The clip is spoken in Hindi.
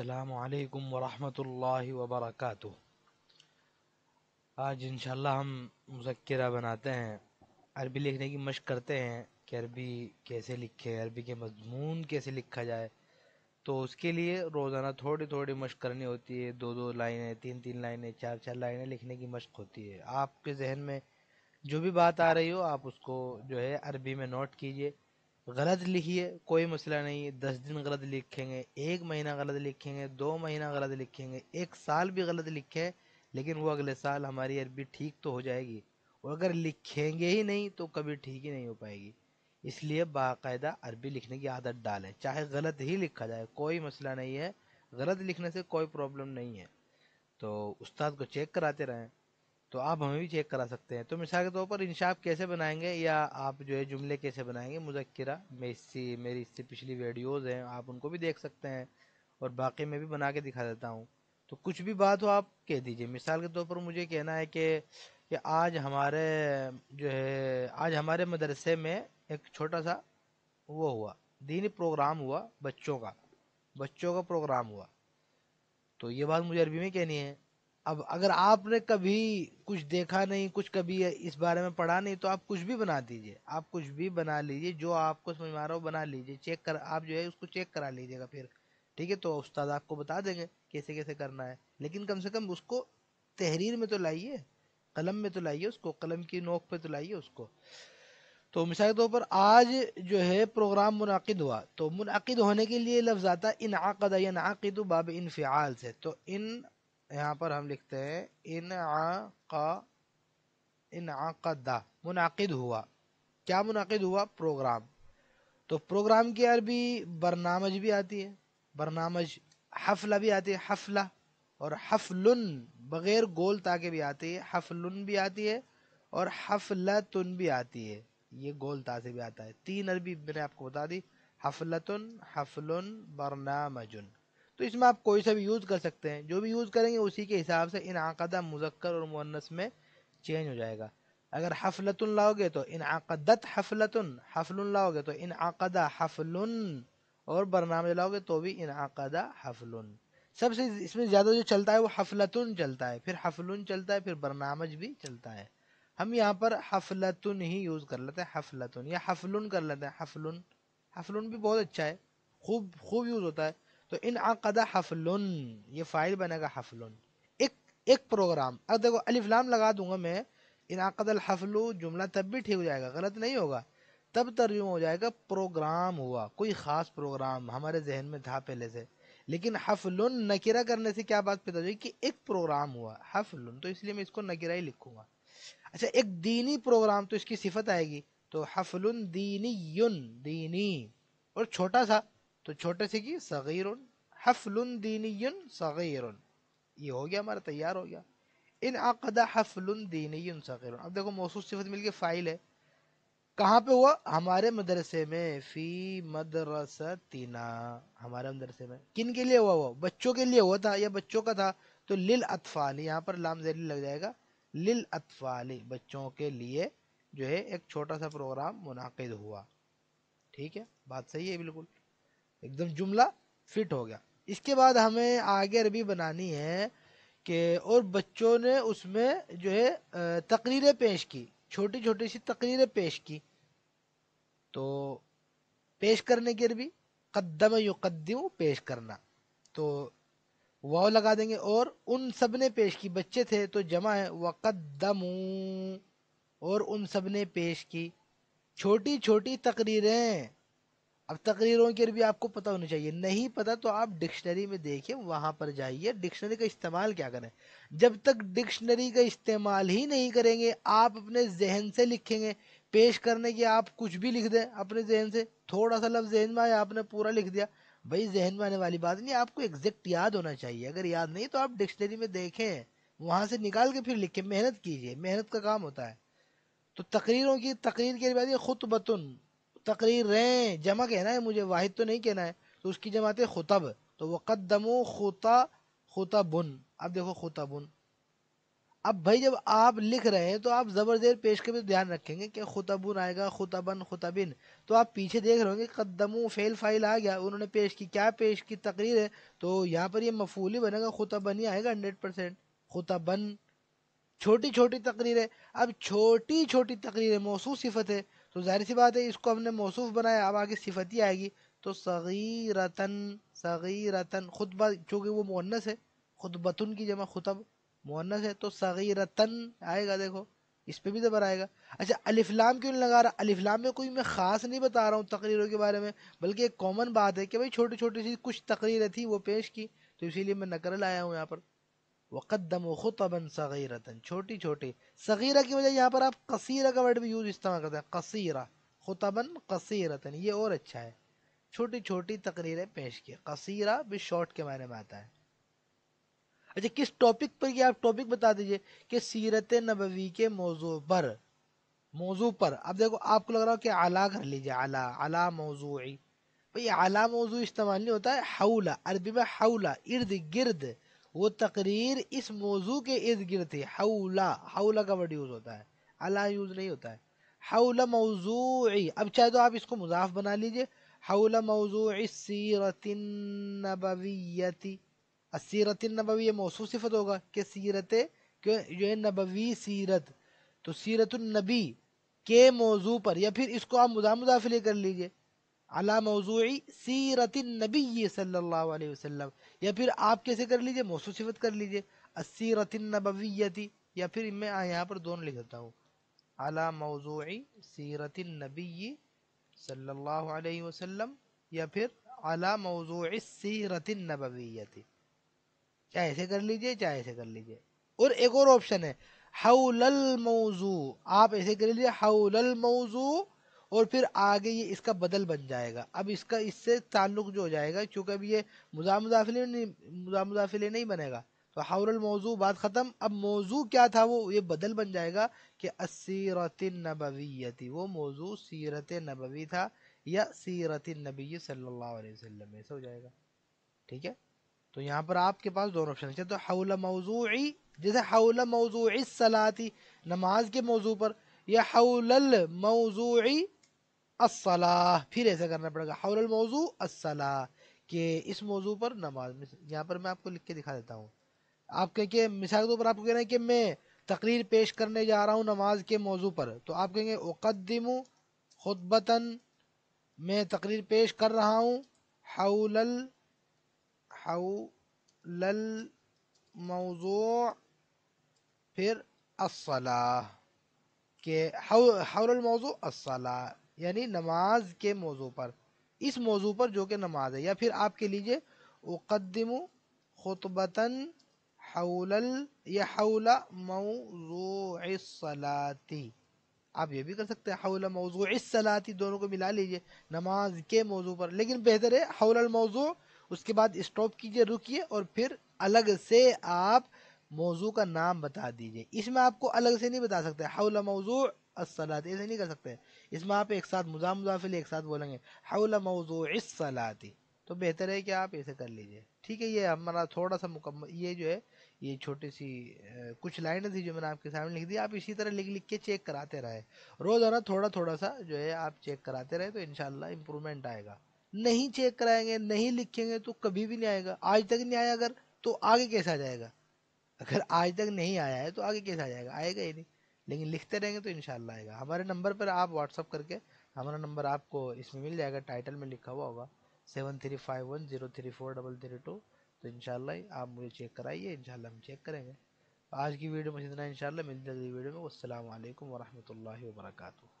अल्लाम वरहमतुल्लाहि वबरकातु आज इंशाल्लाह हम मुजक्रा बनाते हैं अरबी लिखने की मशक करते हैं कि अरबी कैसे लिखे अरबी के मजमून कैसे लिखा जाए तो उसके लिए रोज़ाना थोड़ी थोड़ी मशक करनी होती है दो दो लाइनें तीन तीन लाइनें चार चार लाइनें लिखने की मशक होती है आपके जहन में जो भी बात आ रही हो आप उसको जो है अरबी में नोट कीजिए गलत लिखिए कोई मसला नहीं है दस दिन गलत लिखेंगे एक महीना गलत लिखेंगे दो महीना गलत लिखेंगे एक साल भी गलत लिखें लेकिन वो अगले साल हमारी अरबी ठीक तो हो जाएगी और अगर लिखेंगे ही नहीं तो कभी ठीक ही नहीं हो पाएगी इसलिए बाकायदा अरबी लिखने की आदत डालें चाहे गलत ही लिखा जाए कोई मसला नहीं है गलत लिखने से कोई प्रॉब्लम नहीं है तो उस्ताद को चेक कराते रहें तो आप हमें भी चेक करा सकते हैं तो मिसाल के तौर पर इंशाफ कैसे बनाएंगे या आप जो है जुमले कैसे बनाएंगे मुजक्रा मैं इससे मेरी इससे पिछली वीडियोज़ हैं आप उनको भी देख सकते हैं और बाकी मैं भी बना के दिखा देता हूँ तो कुछ भी बात हो आप कह दीजिए मिसाल के तौर पर मुझे कहना है कि कि आज हमारे जो है आज हमारे मदरसे में एक छोटा सा वो हुआ दीनी प्रोग्राम हुआ बच्चों का बच्चों का प्रोग्राम हुआ तो ये बात मुझे अरबी में कहनी है अब अगर आपने कभी कुछ देखा नहीं कुछ कभी इस बारे में पढ़ा नहीं तो आप कुछ भी बना दीजिए आप कुछ भी बना लीजिए जो आपको समझ में आ रहा हो बना लीजिए चेक कर आप जो है उसको चेक करा लीजिएगा फिर ठीक है तो उस्ताद आपको बता देंगे कैसे कैसे करना है लेकिन कम से कम उसको तहरीर में तो लाइए कलम में तो लाइए उसको कलम की नोक पे तो लाइए उसको तो मिसाल के तौर पर आज जो है प्रोग्राम मुनद हुआ तो मुनद होने के लिए लफ्ज़ आता इन आकद नाकद बाब इनफ़ाल से तो इन यहाँ पर हम लिखते हैं इन का इन आकदा मुनद हुआ क्या मुनद हुआ प्रोग्राम तो प्रोग्राम की अरबी बरनामज भी आती है बरनामज हफला भी आती है हफला और हफलन बग़ैर गोल ताके भी आती है हफलन भी आती है और हफलतन भी आती है ये गोल ता से भी आता है तीन अरबी मैंने आपको बता दी हफलतन हफलन बरनामजुन तो इसमें आप कोई सा भी यूज़ कर सकते हैं जो भी यूज़ करेंगे उसी के हिसाब से इन आकदा मुजक्कर और मुन्नस में चेंज हो जाएगा अगर हफलतुन लाओगे तो इन आकदत हफलतुन हफलुन लाओगे तो इन आकदा हफलुन और बरनामे लाओगे तो भी इन आकदा हफलुन सबसे इसमें ज़्यादा जो चलता है वो हफलतुन चलता है फिर हफलुन चलता है फिर बरनामज भी चलता है हम यहाँ पर हफलतुन ही यूज़ कर लेते हैं हफलतुन या हफलुन कर लेते हैं हफलुन हफलुन भी बहुत अच्छा है खूब खूब यूज़ होता है तो इन आकदा हफलुन ये फ़ाइल बनेगा हफलुन एक एक प्रोग्राम अब देखो अलिफ्लाम लगा दूंगा मैं इन आकदल हफलू जुमला तब भी ठीक हो जाएगा गलत नहीं होगा तब तर्जुम हो जाएगा प्रोग्राम हुआ कोई ख़ास प्रोग्राम हमारे जहन में था पहले से लेकिन हफलुन नकिरा करने से क्या बात पता होगी कि एक प्रोग्राम हुआ हफलुन तो इसलिए मैं इसको नकिरा ही लिखूँगा अच्छा एक दीनी प्रोग्राम तो इसकी सिफत आएगी तो हफलुन दीनी युन दीनी और छोटा सा तो छोटे से की सगैर हफलुन दीनी सगैर ये हो गया हमारा तैयार हो गया इन आकदा हफलुन दीनी सगैर अब देखो मौसू सिफत मिल के फ़ाइल है कहाँ पे हुआ हमारे मदरसे में फ़ी मदरसतिना हमारे मदरसे में किन के लिए हुआ वो बच्चों के लिए हुआ था या बच्चों का था तो लिल अतफ़ाली यहाँ पर लाम जहरी लग जाएगा लिल अतफ़ाली बच्चों के लिए जो है एक छोटा सा प्रोग्राम मुनद हुआ ठीक है बात सही है बिल्कुल एकदम जुमला फिट हो गया इसके बाद हमें आगे अरबी बनानी है कि और बच्चों ने उसमें जो है तकरीरें पेश की छोटी छोटी सी तकरीरें पेश की तो पेश करने की अरबी कदम युकदम पेश करना तो वाव लगा देंगे और उन सब ने पेश की बच्चे थे तो जमा है वक़दम और उन सब ने पेश की छोटी छोटी तकरीरें अब तकरीरों की अरबी आपको पता होना चाहिए नहीं पता तो आप डिक्शनरी में देखिए वहाँ पर जाइए डिक्शनरी का इस्तेमाल क्या करें जब तक डिक्शनरी का इस्तेमाल ही नहीं करेंगे आप अपने जहन से लिखेंगे पेश करने के आप कुछ भी लिख दें अपने जहन से थोड़ा सा लफ्ज़ जहन में आया आपने पूरा लिख दिया भाई जहन में आने वाली बात नहीं आपको एग्जैक्ट याद होना चाहिए अगर याद नहीं तो आप डिक्शनरी में देखें वहाँ से निकाल के फिर लिखें मेहनत कीजिए मेहनत का काम होता है तो तकरीरों की तकरीर के बाद खुतबतन तकरीर रहे जमा कहना है मुझे वाहिद तो नहीं कहना है तो उसकी जमात है खुतब तो कदमो खुता बुन अब देखो बुन अब भाई जब आप लिख रहे हैं तो आप ज़बर ज़ेर पेश के भी ध्यान रखेंगे कि खुतबुन आएगा खुतबन खुतबिन तो आप पीछे देख रहे होंगे कदमो फेल फाइल आ गया उन्होंने पेश की क्या पेश की तकरीर है तो यहाँ पर यह मफूल ही बनेगा खुतबन ही आएगा हंड्रेड परसेंट खुतबन छोटी छोटी तकरीर है अब छोटी छोटी तकरीर है मौसू सिफत है तो जाहिर सी बात है इसको हमने मौसूफ़ बनाया अब आगे सिफती आएगी तो सगीरतन सगीरतन खुतबा चूँकि वो मुन्नस है खुतबतन की जमा खुतब मुन्नस है तो सगीरतन आएगा देखो इस पर भी ज़बर तो आएगा अच्छा अलिफ्लाम क्यों नहीं लगा रहा अलिफ्लाम में कोई मैं ख़ास नहीं बता रहा हूँ तकरीरों के बारे में बल्कि एक कॉमन बात है कि भाई छोटी छोटी सी कुछ तकरीरें थी वो पेश की तो इसीलिए मैं नकल आया हूँ यहाँ पर वक़दम ख़ुतबन सगीरतन छोटी छोटी सगीरा की वजह यहाँ पर आप कसीरा का वर्ड भी यूज़ इस्तेमाल करते हैं कसीरा ख़ुतबन कसीरतन ये और अच्छा है छोटी छोटी तकरीरें पेश की कसीरा भी शॉर्ट के मायने में आता है अच्छा किस टॉपिक पर यह आप टॉपिक बता दीजिए कि सीरत नबवी के मौजू पर मौजू पर अब देखो आपको लग रहा हो कि आला कर लीजिए आला आला मौजूई भाई आला मौजू इस्तेमाल नहीं होता है हौला अरबी में हौला इर्द गिर्द वो तकरीर इस मौजू के इर्द गिर्द थी हौला हौला का वर्ड यूज़ होता है अला यूज़ नहीं होता है हौला मौजू अब चाहे तो आप इसको मुजाफ बना लीजिए हौला मौजू सीरतिन नबवियती सीरतिन नबवी ये मौसू सिफत होगा कि सीरत जो है नबवी सीरत तो नबी के मौजू पर या फिर इसको आप मुजा मुजाफिले कर लीजिए अला मौजूई सीरत नबी सल्लल्लाहु अलैहि वसल्म या फिर आप कैसे कर लीजिए मौसू सिफत कर लीजिए असीरत नबवीयती या फिर मैं यहाँ पर दोनों लिख देता हूँ अला मौजूई सीरत नबी सल्लल्लाहु अलैहि वसल्लम या फिर अला मौजूई सीरत नबवीयती चाहे ऐसे कर लीजिए चाहे ऐसे कर लीजिए और एक और ऑप्शन है हौलल मौजू आप ऐसे कर लीजिए हौलल मौजू और फिर आगे ये इसका बदल बन जाएगा अब इसका इससे ताल्लुक जो हो जाएगा क्योंकि अब ये मुजामुदाफिले नहीं मुजामुदाफिले नहीं बनेगा तो हाउरल मौजू बात ख़त्म अब मौजू क्या था वो ये बदल बन जाएगा कि असीरत नबवीयती वो मौजू सीरत नबवी था या सीरत नबी सल्लल्लाहु अलैहि वसल्लम ऐसा हो जाएगा ठीक है तो यहाँ पर आपके पास दोनों ऑप्शन है तो हौल मौजूई जैसे हौल मौजूई सलाती नमाज के मौजू पर या हौल मौजूई असलाह फिर ऐसा करना पड़ेगा हौल मौजू असलाह के इस मौजू पर नमाज यहाँ पर मैं आपको लिख के दिखा देता हूँ आप कहेंगे मिसाल के तौर पर आपको कह रहे हैं कि मैं तकरीर पेश करने जा रहा हूँ नमाज के मौजू पर तो आप कहेंगे उकदम खुतबतन मैं तकरीर पेश कर रहा हूँ हौलल हौलल मौजू फिर असलाह के हौल मौजू असलाह यानी नमाज के मौजू पर इस मौजू पर जो कि नमाज है या फिर आप के लीजिए उकदम खुतबतन हौलल या हौला मौजूसलाती आप ये भी कर सकते हैं हौला मौजू सलाती दोनों को मिला लीजिए नमाज के मौजू पर लेकिन बेहतर है हौल मौजू उसके बाद स्टॉप कीजिए रुकिए और फिर अलग से आप मौजू का नाम बता दीजिए इसमें आपको अलग से नहीं बता सकते हवला मौजू असलात ऐसे नहीं कर सकते इसमें आप एक साथ मुजाम मुजाफिल एक साथ बोलेंगे हौल मौजू इस सलाती तो बेहतर है कि आप ऐसे कर लीजिए ठीक है ये हमारा थोड़ा सा मुकम्मल ये जो है ये छोटी सी कुछ लाइनें थी जो मैंने आपके सामने लिख दी आप इसी तरह लिख लिख के चेक कराते रहे रोज़ाना थोड़ा थोड़ा सा जो है आप चेक कराते रहे तो इन इम्प्रूवमेंट आएगा नहीं चेक कराएंगे नहीं लिखेंगे तो कभी भी नहीं आएगा आज तक नहीं आया अगर तो आगे कैसे आ जाएगा अगर आज तक नहीं आया है तो आगे कैसे आ जाएगा आएगा ही नहीं लेकिन लिखते रहेंगे तो इनशाला आएगा हमारे नंबर पर आप व्हाट्सअप करके हमारा नंबर आपको इसमें मिल जाएगा टाइटल में लिखा हुआ होगा seven three five one zero three four double three two तो इनशाला आप मुझे चेक कराइए इनशाला हम चेक करेंगे आज की वीडियो में इतना इनशाला मिलते जल्दी वीडियो में असल वरहमल वर्का